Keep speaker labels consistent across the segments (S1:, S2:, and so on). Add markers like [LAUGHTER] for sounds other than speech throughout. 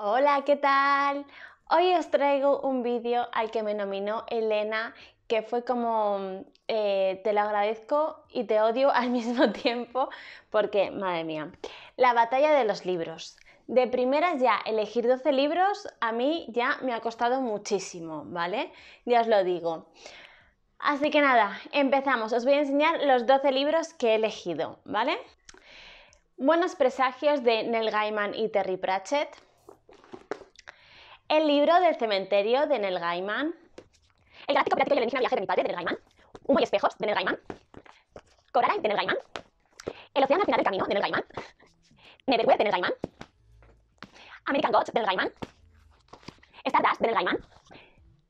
S1: Hola, ¿qué tal? Hoy os traigo un vídeo al que me nominó Elena, que fue como eh, te lo agradezco y te odio al [LAUGHS] mismo tiempo, porque, madre mía, la batalla de los libros. De primeras ya, elegir 12 libros a mí ya me ha costado muchísimo, ¿vale? Ya os lo digo. Así que nada, empezamos. Os voy a enseñar los 12 libros que he elegido, ¿vale? Buenos presagios de Neil Gaiman y Terry Pratchett. El libro del cementerio de Nel Gaiman. El gráfico práctico y el viaje de mi padre de Nel Gaiman. Un espejos de Nel Gaiman. Coraline de Nel Gaiman. El océano al final del camino de Nel Gaiman. Neverwhere de Nel Gaiman. American Gods de Nel Gaiman. Stardust de Nel Gaiman.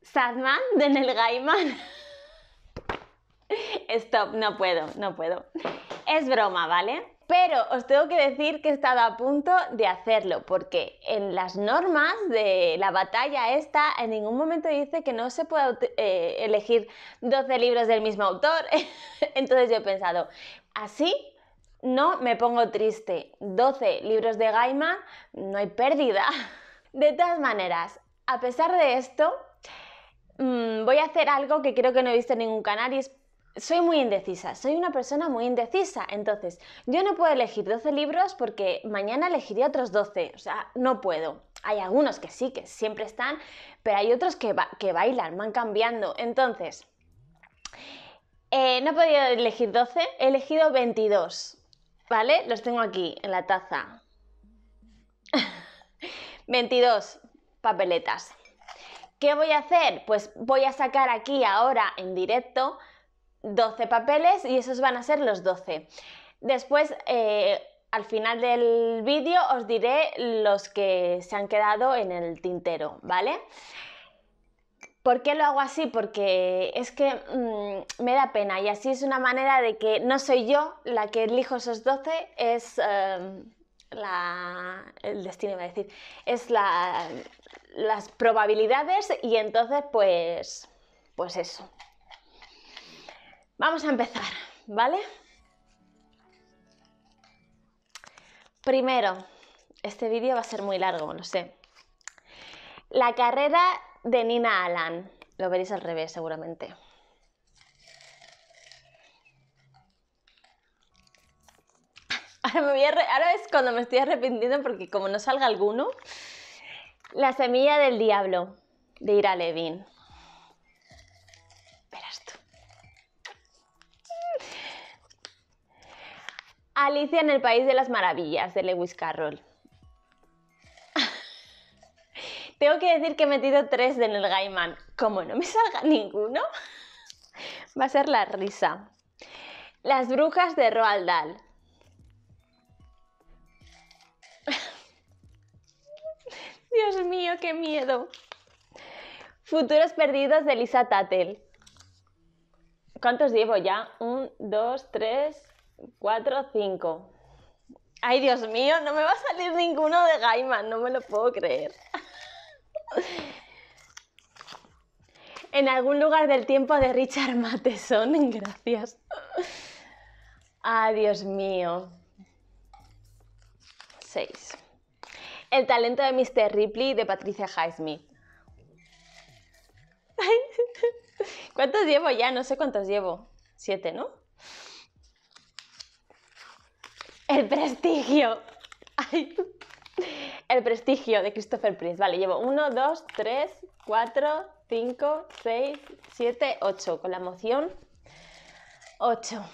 S1: Sadman de Nel Gaiman. [LAUGHS] Stop, no puedo, no puedo. Es broma, ¿vale? Pero os tengo que decir que he estado a punto de hacerlo, porque en las normas de la batalla esta en ningún momento dice que no se pueda eh, elegir 12 libros del mismo autor. [LAUGHS] Entonces yo he pensado, así no me pongo triste. 12 libros de Gaima, no hay pérdida. [LAUGHS] De todas maneras, a pesar de esto, mm, voy a hacer algo que creo que no he visto en ningún canal y es soy muy indecisa, soy una persona muy indecisa. Entonces, yo no puedo elegir 12 libros porque mañana elegiría otros 12. O sea, no puedo. Hay algunos que sí, que siempre están, pero hay otros que, bailan, van cambiando. Entonces, eh, no he podido elegir 12, he elegido 22. ¿Vale? Los tengo aquí, en la taza. 22 [LAUGHS] papeletas. ¿Qué voy a hacer? Pues voy a sacar aquí ahora en directo 12 papeles y esos van a ser los 12. Después, eh, al final del vídeo os diré los que se han quedado en el tintero, ¿vale? ¿Por qué lo hago así? Porque es que mm, me da pena y así es una manera de que no soy yo la que elijo esos 12, es em, la, el destino, iba a decir, es las probabilidades y entonces pues, pues eso, Vamos a empezar, ¿vale? Primero, este vídeo va a ser muy largo, lo sé. La carrera de Nina Alan. Lo veréis al revés seguramente. [LAUGHS] Ahora, Ahora es cuando me estoy arrepintiendo porque como no salga alguno, La semilla del diablo de Ira Levin. Alicia en el País de las Maravillas de Lewis Carroll. [LAUGHS] Tengo que decir que he metido tres de Neil Gaiman. Como no me salga ninguno, va a ser la risa. Las brujas de Roald Dahl. [LAUGHS] Dios mío, qué miedo. Futuros perdidos de Lisa Tattel. ¿Cuántos llevo ya? Un, dos, tres, 4 5. Ay, Dios mío, no me va a salir ninguno de Gaiman, no me lo puedo creer. [LAUGHS] en algún lugar del tiempo de Richard Mateson. [LAUGHS] gracias. ¡Ay, Dios mío. 6. El talento de Mr. Ripley de Patricia Highsmith. [LAUGHS] ¿Cuántos llevo ya? No sé cuántos llevo. Siete, ¿no? El prestigio. El prestigio de Christopher Prince. Vale, llevo 1, 2, 3, 4, 5, 6, 7, 8. Con la emoción, 8.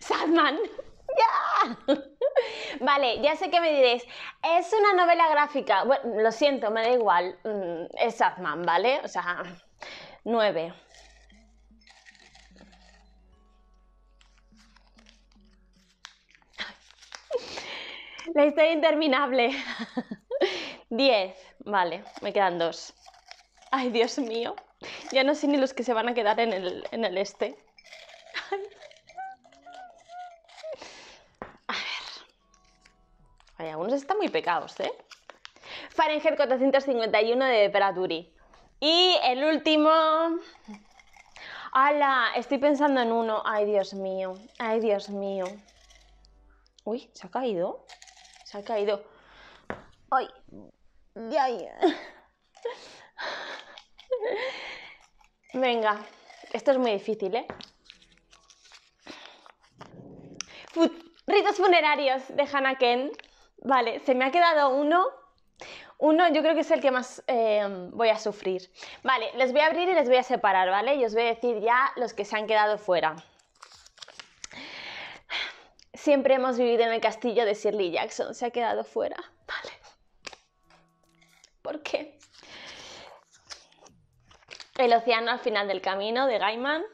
S1: ¡Sadman! [LAUGHS] ¡Ya! Vale, ya sé que me diréis, es una novela gráfica. Bueno, lo siento, me da igual. Mm, es Sadman, ¿vale? O sea, 9. La historia interminable. [LAUGHS] Diez, Vale, me quedan dos. Ay, Dios mío. Ya no sé ni los que se van a quedar en el, este. A ver. Hay algunos están muy pecados, ¿eh? Fahrenheit 451 de Peraturi. Y el último... ¡Hala! Estoy pensando en uno. ¡Ay, Dios mío! ¡Ay, Dios mío! Uy, ¿se ha caído? ha caído. Ay, [LAUGHS] Venga, esto es muy difícil, ¿eh? ritos funerarios de Hanaken. Vale, se me ha quedado uno. Uno yo creo que es el que más eh, voy a sufrir. Vale, les voy a abrir y les voy a separar, ¿vale? Y os voy a decir ya los que se han quedado fuera. Siempre hemos vivido en el castillo de Shirley Jackson. Se ha quedado fuera. [LAUGHS] Vale. ¿Por qué? El océano al final del camino de Gaiman.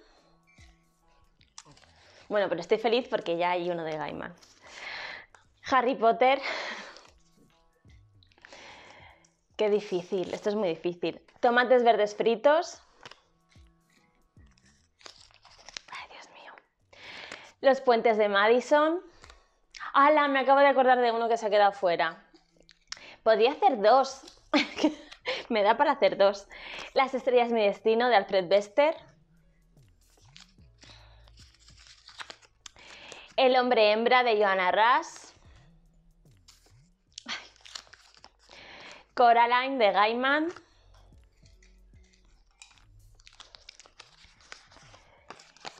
S1: Bueno, pero estoy feliz porque ya hay uno de Gaiman. Harry Potter. [LAUGHS] Qué difícil, esto es muy difícil. Tomates verdes fritos. Los puentes de Madison. ¡Hala! Me acabo de acordar de uno que se ha quedado fuera. Podría hacer dos. [LAUGHS] me da para hacer dos. Las estrellas mi destino de Alfred Bester. El hombre hembra de Johanna Ras. Coraline de Gaiman.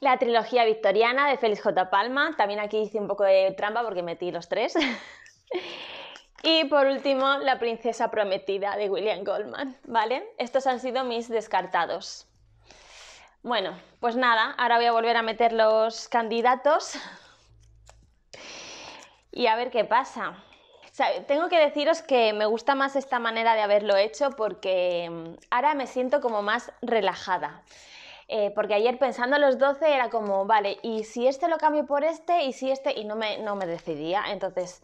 S1: La trilogía victoriana de Félix J. Palma. También aquí hice un poco de trampa porque metí los tres. [LAUGHS] y por último, La princesa prometida de William Goldman. ¿Vale? Estos han sido mis descartados. Bueno, pues nada, ahora voy a volver a meter los candidatos y a ver qué pasa. tengo que deciros que me gusta más esta manera de haberlo hecho porque mm, ahora me siento como más relajada. Eh, porque ayer pensando a los 12 era como, vale, y si este lo cambio por este, y si este, y no me, no me decidía. Entonces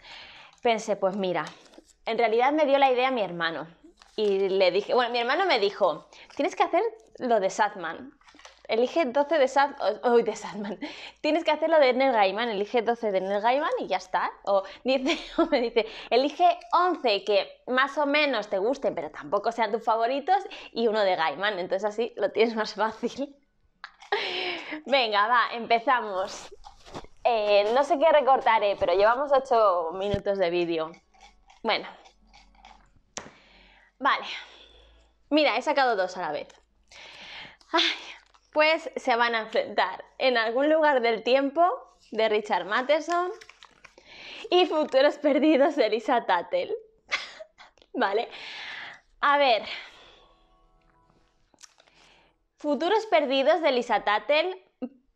S1: pensé, pues mira, en realidad me dio la idea mi hermano. Y le dije, bueno, mi hermano me dijo, tienes que hacer lo de Sadman. Elige 12 de, Sad, de Sadman. [LAUGHS] Tienes que hacerlo de Neil Gaiman. Elige 12 de Neil Gaiman y ya está. O, dice, [LAUGHS] me dice, elige 11 que más o menos te gusten, pero tampoco sean tus favoritos, y uno de Gaiman. Entonces así lo tienes más fácil. [LAUGHS] Venga, va, empezamos. Eh, no sé qué recortaré, pero llevamos 8 minutos de vídeo. Bueno. Vale. Mira, he sacado dos a la vez. Ay, pues se van a enfrentar en algún lugar del tiempo de Richard Matheson y Futuros Perdidos de Lisa Tattel. [LAUGHS] ¿Vale? A ver. Futuros Perdidos de Lisa Tattel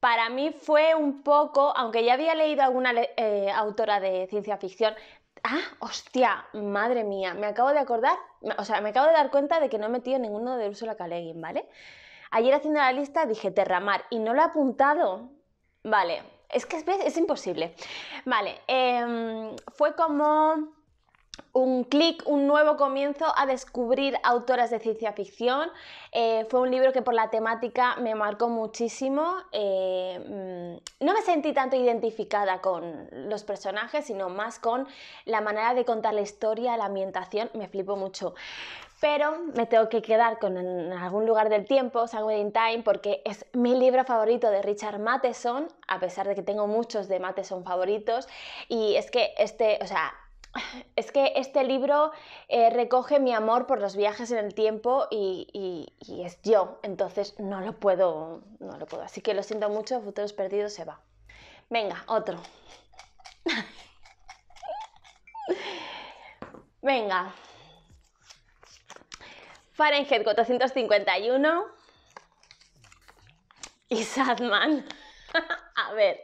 S1: para mí fue un poco, aunque ya había leído alguna eh, autora de ciencia ficción, Ah, hostia, madre mía, me acabo de acordar, o sea, me acabo de dar cuenta de que no he metido ninguno de Ursula K. ¿vale? Ayer haciendo la lista dije Terramar y no lo he apuntado. Vale, es que es, imposible. Vale, em, fue como un clic, un nuevo comienzo a descubrir autoras de ciencia ficción. Eh, fue un libro que por la temática me marcó muchísimo. Em, no me sentí tanto identificada con los personajes, sino más con la manera de contar la historia, la ambientación. Me flipó mucho pero me tengo que quedar con en algún lugar del tiempo, Sanguine in Time, porque es mi libro favorito de Richard Matheson, a pesar de que tengo muchos de Matheson favoritos, y es que este, o sea, es que este libro eh, recoge mi amor por los viajes en el tiempo y, y, es yo, entonces no lo puedo, no lo puedo. Así que lo siento mucho, Futuros Perdidos se va. Venga, otro. [LAUGHS] Venga, Fahrenheit 451 y Sadman. [LAUGHS] a ver,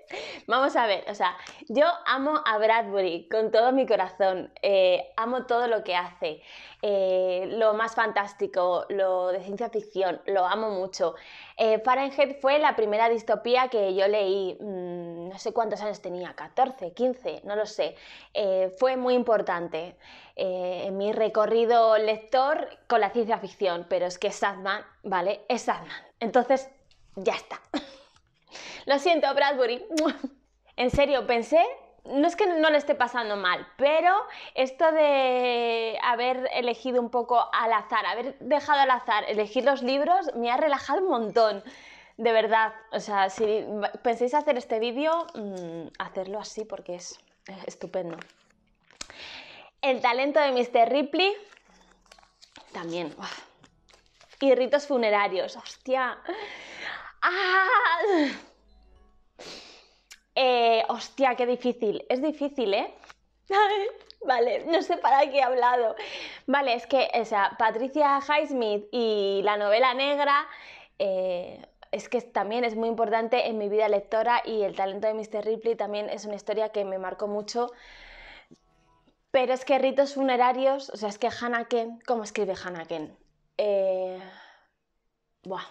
S1: vamos a ver, o sea, yo amo a Bradbury con todo mi corazón, eh, amo todo lo que hace, eh, lo más fantástico, lo de ciencia ficción, lo amo mucho. Eh, Fahrenheit fue la primera distopía que yo leí, mm, no sé cuántos años tenía, 14, 15, no lo sé, eh, fue muy importante. Eh, en mi recorrido lector con la ciencia ficción, pero es que Sadman, ¿vale? Es Sadman. Entonces, ya está. [LAUGHS] Lo siento, Bradbury. [LAUGHS] En serio, pensé no es que no le esté pasando mal, pero esto de haber elegido un poco al azar, haber dejado al azar elegir los libros, me ha relajado un montón. De verdad, o sea, si penséis hacer este vídeo, mm, hacerlo así porque es estupendo. El talento de Mr. Ripley, también. Y ritos funerarios, hostia. ¡Ah! Eh, hostia, qué difícil. Es difícil, ¿eh? [LAUGHS] vale, no sé para qué he hablado. Vale, es que, o sea, Patricia Highsmith y la novela negra, eh, es que también es muy importante en mi vida lectora y el talento de Mr. Ripley también es una historia que me marcó mucho pero es que ritos funerarios, o sea, es que Hanaken, ¿cómo escribe Hanaken? Eh... Buah.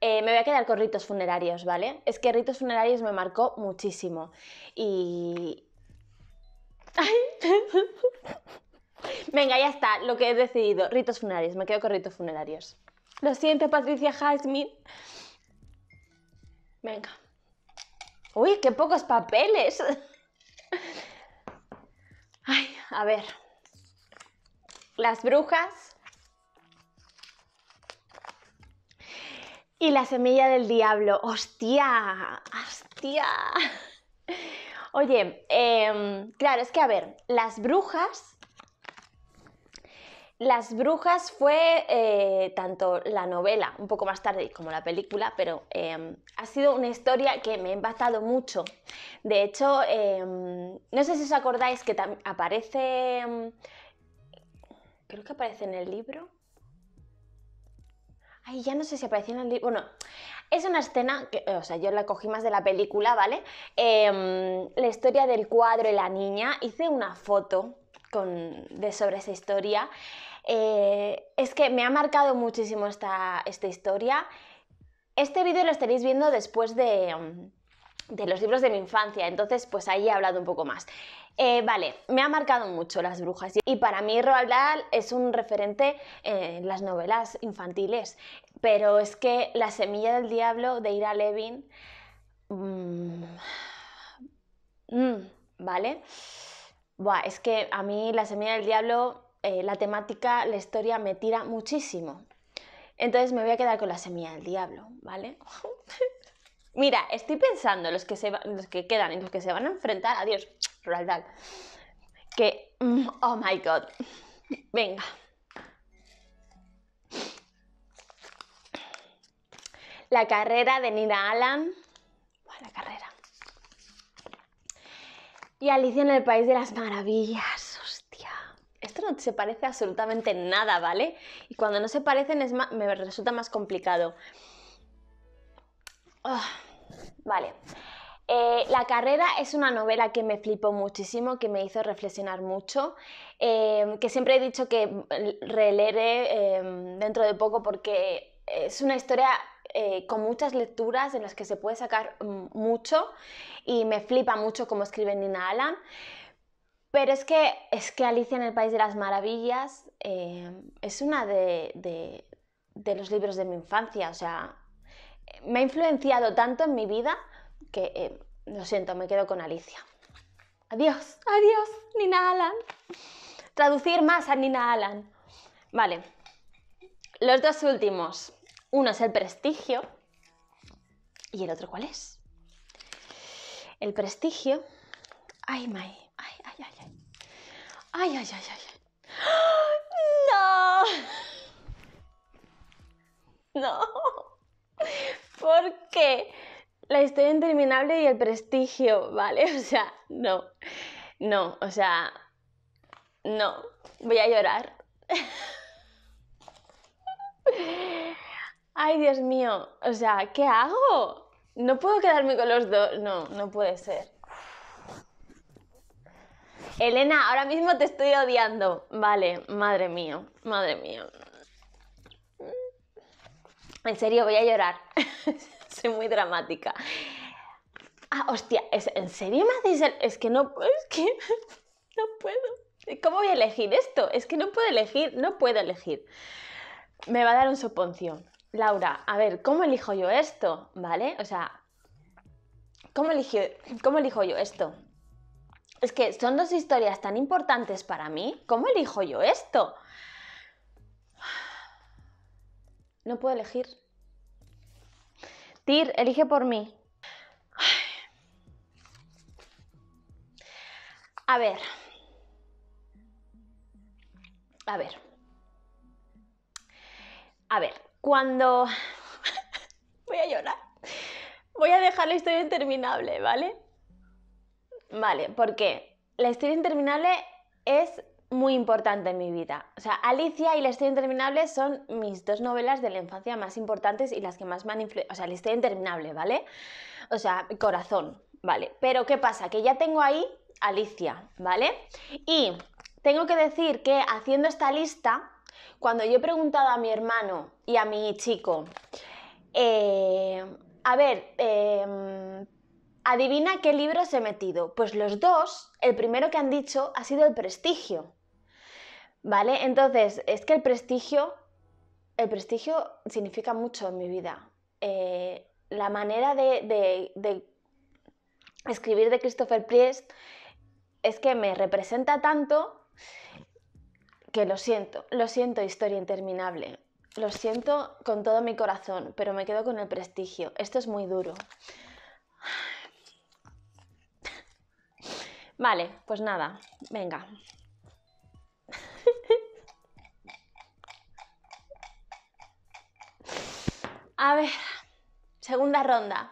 S1: Eh, me voy a quedar con ritos funerarios, ¿vale? Es que ritos funerarios me marcó muchísimo. Y. [LAUGHS] Ay. Venga, ya está, lo que he decidido. Ritos funerarios, me quedo con ritos funerarios. Lo siento, Patricia Jasmine. Venga. Uy, qué pocos papeles. [LAUGHS] A ver. Las brujas. Y la semilla del diablo. ¡Hostia! ¡Hostia! Oye, em, claro, es que a ver, las brujas las Brujas fue eh, tanto la novela, un poco más tarde, como la película, pero em, ha sido una historia que me ha impactado mucho. De hecho, em, no sé si os acordáis que aparece. Em, creo que aparece en el libro. Ay, ya no sé si apareció en el libro. Bueno, es una escena o sea, yo la cogí más de la película, ¿vale? la historia del cuadro y la niña. Hice una foto con, de, sobre esa historia eh, es que me ha marcado muchísimo esta, esta historia. Este vídeo lo estaréis viendo después de, mm, los libros de mi infancia, entonces pues ahí he hablado un poco más. Eh, vale, me ha marcado mucho las brujas y para mí Roald Dahl es un referente en las novelas infantiles, pero es que La semilla del diablo de Ira Levin... Mm, mm, ¿Vale? es que a mí La semilla del diablo eh, la temática, la historia me tira muchísimo. Entonces me voy a quedar con la semilla del diablo, ¿vale? [LAUGHS] Mira, estoy pensando los que, los que quedan y los que se van a enfrentar. a Dios, Que, mm, oh my god. Venga. La carrera de Nina Allan. La carrera. Y Alicia en el País de las Maravillas esto no se parece absolutamente nada, ¿vale? Y cuando no se parecen me resulta más complicado. Ah, vale. Eh, la carrera es una novela que me flipó muchísimo, que me hizo reflexionar mucho, em, que siempre he dicho que releeré em, dentro de poco porque es una historia eh, con muchas lecturas en las que se puede sacar mm, mucho y me flipa mucho cómo escribe Nina Alan. Pero es que, es que Alicia en el País de las Maravillas eh, es una de, los libros de mi infancia, o sea, me ha influenciado tanto en mi vida que, eh, lo siento, me quedo con Alicia. Adiós, adiós, Nina Alan. Traducir más a Nina Alan. Vale, los dos últimos. Uno es el prestigio y el otro cuál es. El prestigio... Ay, my Ay, ay, ay, ay. No. No. ¿Por qué? La historia interminable y el prestigio, ¿vale? O sea, no. No, o sea, no. Voy a llorar. Ay, Dios mío. O sea, ¿qué hago? No puedo quedarme con los dos. No, no puede ser. Elena, ahora mismo te estoy odiando. Vale, madre mía, madre mía. En serio, voy a llorar. [LAUGHS] Soy muy dramática. Ah, hostia, ¿en serio me hacéis Es que no... que... [LAUGHS] no puedo. ¿Cómo voy a elegir esto? Es que no puedo elegir, no puedo elegir. Me va a dar un soponcio. Laura, a ver, ¿cómo elijo yo esto? ¿Vale? O sea, ¿cómo, elijo, cómo elijo yo esto? es que son dos historias tan importantes para mí, ¿cómo elijo yo esto? No puedo elegir. Tir, elige por mí. A ver. A ver. A ver, cuando... [LAUGHS] Voy a llorar. Voy a dejar la historia interminable, ¿vale? Vale, porque la historia interminable es muy importante en mi vida. O sea, Alicia y La historia interminable son mis dos novelas de la infancia más importantes y las que más me han influido. O sea, La historia interminable, ¿vale? O sea, corazón, ¿vale? Pero ¿qué pasa? Que ya tengo ahí Alicia, ¿vale? Y tengo que decir que haciendo esta lista, cuando yo he preguntado a mi hermano y a mi chico, eh, a ver, eh, Adivina qué libros he metido. Pues los dos, el primero que han dicho ha sido El Prestigio. ¿Vale? Entonces, es que el prestigio, el prestigio significa mucho en mi vida. Eh, la manera de, de escribir de Christopher Priest es que me representa tanto que lo siento, lo siento historia interminable, lo siento con todo mi corazón, pero me quedo con el prestigio. Esto es muy duro. Vale, pues nada, venga. A ver, segunda ronda.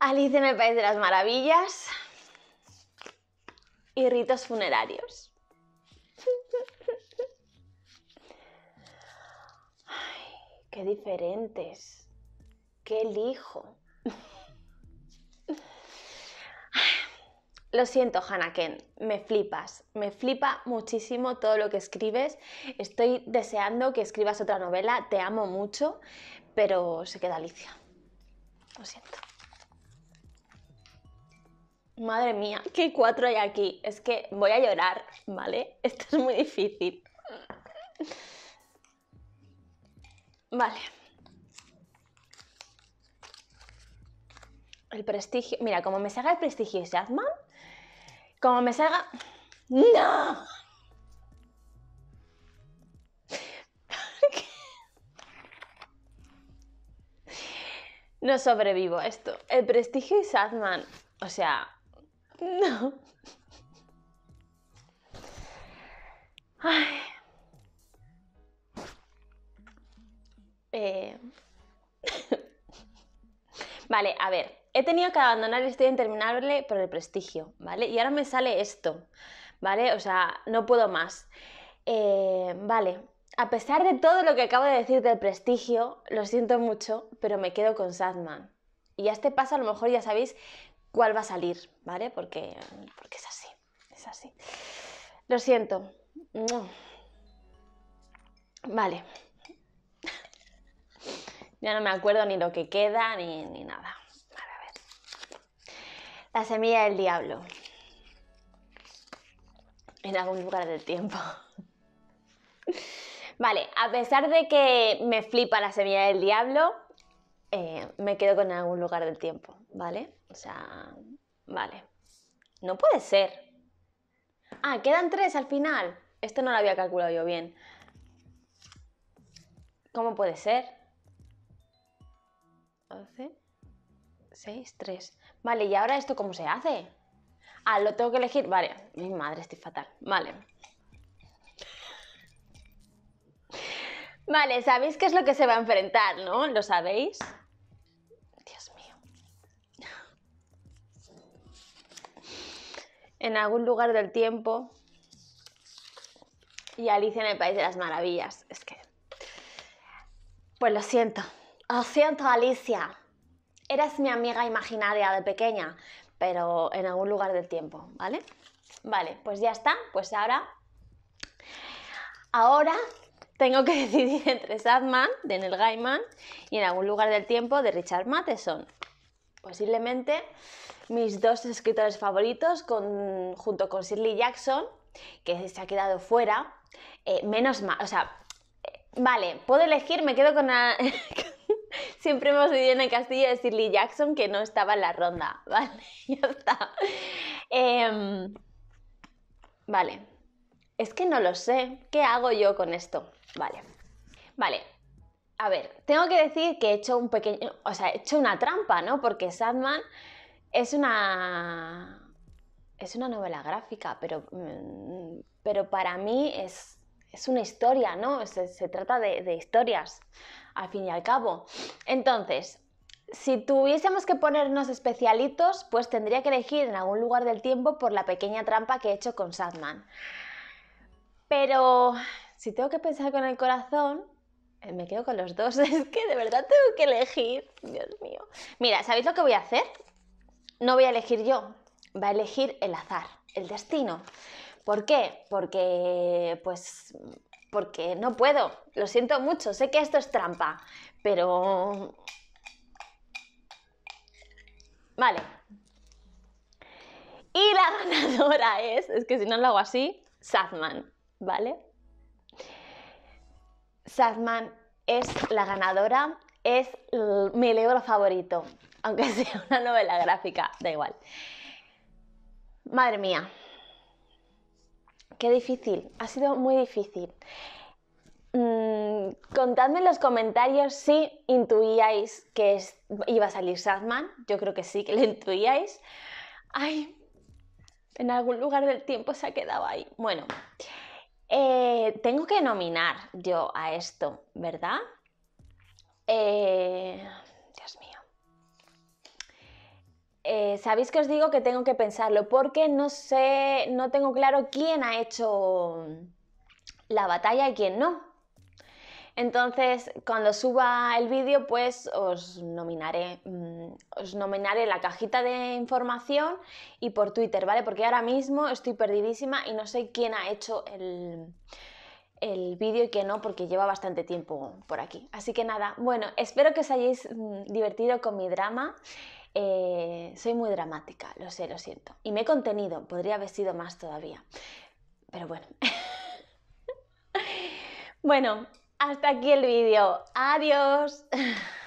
S1: Alice en el País de las Maravillas y ritos funerarios. qué diferentes. ¿qué hijo. Lo siento, Hanaken, me flipas, me flipa muchísimo todo lo que escribes. Estoy deseando que escribas otra novela, te amo mucho, pero se queda Alicia. Lo siento. Madre mía, qué cuatro hay aquí. Es que voy a llorar, ¿vale? Esto es muy difícil. Vale. El prestigio. Mira, como me salga el prestigio y como me salga. ¡No! [LAUGHS] no sobrevivo esto. El prestigio y Sadman. O sea. No. Eh. [LAUGHS] vale, a ver he tenido que abandonar el estudio interminable por el prestigio, ¿vale? Y ahora me sale esto, ¿vale? O sea, no puedo más. Eh, vale, a pesar de todo lo que acabo de decir del prestigio, lo siento mucho, pero me quedo con Sadman. Y a este paso a lo mejor ya sabéis cuál va a salir, ¿vale? Porque, porque es así, es así. Lo siento. Vale. [LAUGHS] Ya no me acuerdo ni lo que queda ni nada. La semilla del diablo. En algún lugar del tiempo. [LAUGHS] Vale, a pesar de que me flipa la semilla del diablo, eh, me quedo con algún lugar del tiempo, ¿vale? O sea, vale. No puede ser. Ah, quedan tres al final. Esto no lo había calculado yo bien. ¿Cómo puede ser? 6, 3. Vale, ¿y ahora esto cómo se hace? Ah, lo tengo que elegir. Vale, mi madre, estoy fatal. Vale. Vale, sabéis qué es lo que se va a enfrentar, ¿no? ¿Lo sabéis? Dios mío. En algún lugar del tiempo. Y Alicia en el País de las Maravillas. Es que. Pues lo siento. Lo siento, Alicia eras mi amiga imaginaria de pequeña, pero en algún lugar del tiempo, ¿vale? Vale, pues ya está, pues ahora... Ahora tengo que [LAUGHS] decidir entre Sadman de Neil Gaiman y en algún lugar del tiempo de Richard Matheson. Posiblemente mis dos escritores favoritos junto con Shirley Jackson, que se ha quedado fuera, eh, menos mal, o sea, eh, vale, puedo elegir, me quedo con, [LAUGHS] siempre hemos vivido en el castillo de Shirley Jackson que no estaba en la ronda, [LAUGHS] ¿vale? ya está. Em, vale, es que no lo sé. ¿Qué hago yo con esto? Vale, vale. A ver, tengo que decir que he hecho un pequeño, o sea, he hecho una trampa, ¿no? Porque Sandman es una es una novela gráfica, pero, mm, pero para mí es es una historia, ¿no? Se, trata de, de, historias, al fin y al cabo. Entonces, si tuviésemos que ponernos especialitos, pues tendría que elegir en algún lugar del tiempo por la pequeña trampa que he hecho con Sadman. Pero si tengo que pensar con el corazón, eh, me quedo con los dos. [LAUGHS] Es que de verdad tengo que elegir. Dios mío. Mira, ¿sabéis lo que voy a hacer? No voy a elegir yo, va a elegir el azar, el destino. ¿Por qué? Porque, pues, porque no puedo. Lo siento mucho, sé que esto es trampa, pero... Vale. Y la [LAUGHS] ganadora es, es que si no lo hago así, Sadman, ¿vale? Sadman es la ganadora, es mi libro favorito, aunque [LAUGHS] sea una novela gráfica, da igual. Madre mía, Qué difícil, ha sido muy difícil. Mm, contadme en los comentarios si intuíais que iba a salir Sadman. Yo creo que sí, que lo intuíais. Ay, en algún lugar del tiempo se ha quedado ahí. Bueno, eh, tengo que nominar yo a esto, ¿verdad? Eh, Dios mío. Eh, sabéis que os digo que tengo que pensarlo porque no sé, no tengo claro quién ha hecho la batalla y quién no. Entonces, cuando suba el vídeo, pues os nominaré, mm, os nominaré la cajita de información y por Twitter, ¿vale? Porque ahora mismo estoy perdidísima y no sé quién ha hecho el, el vídeo y quién no, porque lleva bastante tiempo por aquí. Así que nada, bueno, espero que os hayáis mm, divertido con mi drama. Eh, soy muy dramática, lo sé, lo siento. Y me he contenido, podría haber sido más todavía. Pero bueno. [LAUGHS] bueno, hasta aquí el vídeo. Adiós. [LAUGHS]